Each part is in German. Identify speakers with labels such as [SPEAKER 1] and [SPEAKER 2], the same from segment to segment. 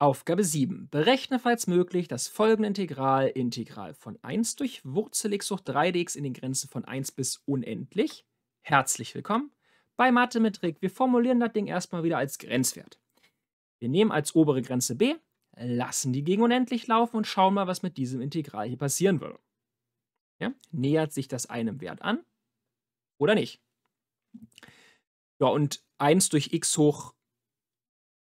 [SPEAKER 1] Aufgabe 7. Berechne, falls möglich, das folgende Integral Integral von 1 durch Wurzel x hoch 3dx in den Grenzen von 1 bis unendlich. Herzlich willkommen bei Mathematik. Wir formulieren das Ding erstmal wieder als Grenzwert. Wir nehmen als obere Grenze b, lassen die gegen unendlich laufen und schauen mal, was mit diesem Integral hier passieren würde. Ja? Nähert sich das einem Wert an oder nicht? Ja, und 1 durch x hoch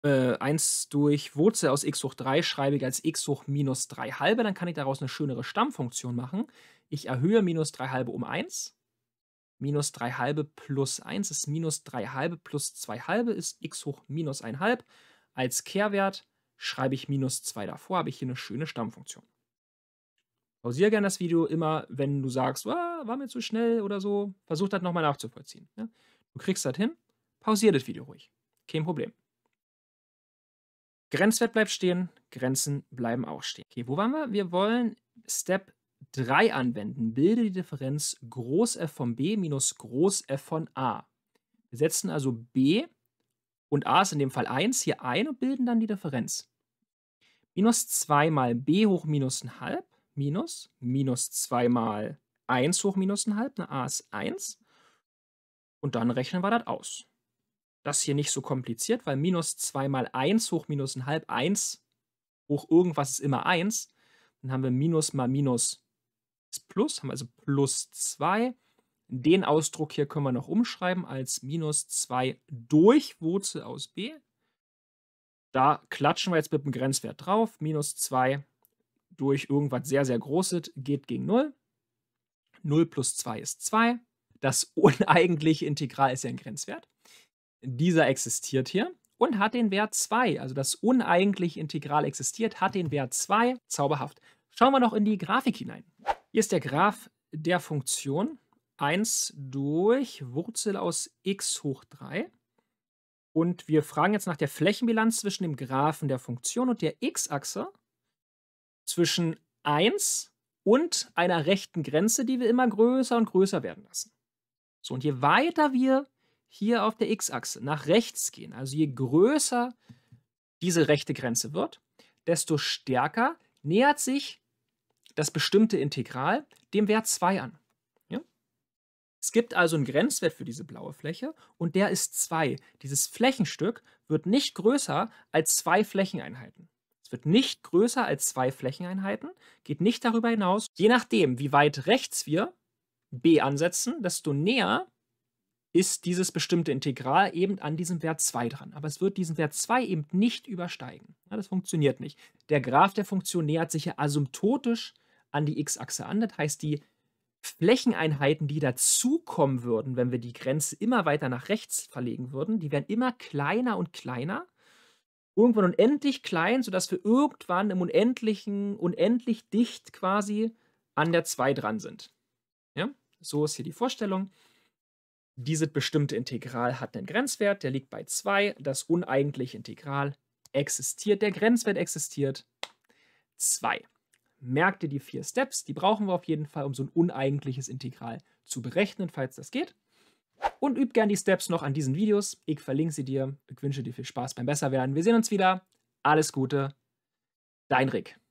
[SPEAKER 1] äh, 1 durch Wurzel aus x hoch 3 schreibe ich als x hoch minus 3 halbe, dann kann ich daraus eine schönere Stammfunktion machen. Ich erhöhe minus 3 halbe um 1. Minus 3 halbe plus 1 ist minus 3 halbe plus 2 halbe ist x hoch minus 1 halb. Als Kehrwert schreibe ich minus 2 davor, habe ich hier eine schöne Stammfunktion. Pausiere gerne das Video immer, wenn du sagst, ah, war mir zu schnell oder so. Versuch das nochmal nachzuvollziehen. Ja? Du kriegst das hin, pausiere das Video ruhig. Kein Problem. Grenzwert bleibt stehen, Grenzen bleiben auch stehen. Okay, wo waren wir? Wir wollen Step 3 anwenden. Bilde die Differenz groß f von b minus groß f von a. Wir setzen also b und a ist in dem Fall 1 hier ein und bilden dann die Differenz. Minus 2 mal b hoch minus 1 halb minus minus 2 mal 1 hoch minus 1 halb, a ist 1. Und dann rechnen wir das aus das hier nicht so kompliziert, weil minus 2 mal 1 hoch minus ein halb 1 hoch irgendwas ist immer 1. Dann haben wir minus mal minus ist plus, haben also plus 2. Den Ausdruck hier können wir noch umschreiben als minus 2 durch Wurzel aus b. Da klatschen wir jetzt mit dem Grenzwert drauf. Minus 2 durch irgendwas sehr, sehr Großes geht gegen 0. 0 plus 2 ist 2. Das uneigentliche Integral ist ja ein Grenzwert dieser existiert hier und hat den Wert 2, also das uneigentliche Integral existiert, hat den Wert 2, zauberhaft. Schauen wir noch in die Grafik hinein. Hier ist der Graph der Funktion 1 durch Wurzel aus x hoch 3. Und wir fragen jetzt nach der Flächenbilanz zwischen dem Graphen der Funktion und der x-Achse zwischen 1 und einer rechten Grenze, die wir immer größer und größer werden lassen. So, und je weiter wir hier auf der x-Achse nach rechts gehen. Also je größer diese rechte Grenze wird, desto stärker nähert sich das bestimmte Integral dem Wert 2 an. Ja? Es gibt also einen Grenzwert für diese blaue Fläche und der ist 2. Dieses Flächenstück wird nicht größer als zwei Flächeneinheiten. Es wird nicht größer als zwei Flächeneinheiten, geht nicht darüber hinaus. Je nachdem, wie weit rechts wir b ansetzen, desto näher ist dieses bestimmte Integral eben an diesem Wert 2 dran. Aber es wird diesen Wert 2 eben nicht übersteigen. Ja, das funktioniert nicht. Der Graph der Funktion nähert sich ja asymptotisch an die x-Achse an. Das heißt, die Flächeneinheiten, die dazukommen würden, wenn wir die Grenze immer weiter nach rechts verlegen würden, die werden immer kleiner und kleiner. Irgendwann unendlich klein, sodass wir irgendwann im Unendlichen, unendlich dicht quasi an der 2 dran sind. Ja? So ist hier die Vorstellung dieses bestimmte Integral hat einen Grenzwert, der liegt bei 2. Das uneigentliche Integral existiert. Der Grenzwert existiert 2. Merkt ihr die vier Steps? Die brauchen wir auf jeden Fall, um so ein uneigentliches Integral zu berechnen, falls das geht. Und übt gerne die Steps noch an diesen Videos. Ich verlinke sie dir. Ich wünsche dir viel Spaß beim Besserwerden. Wir sehen uns wieder. Alles Gute. Dein Rick.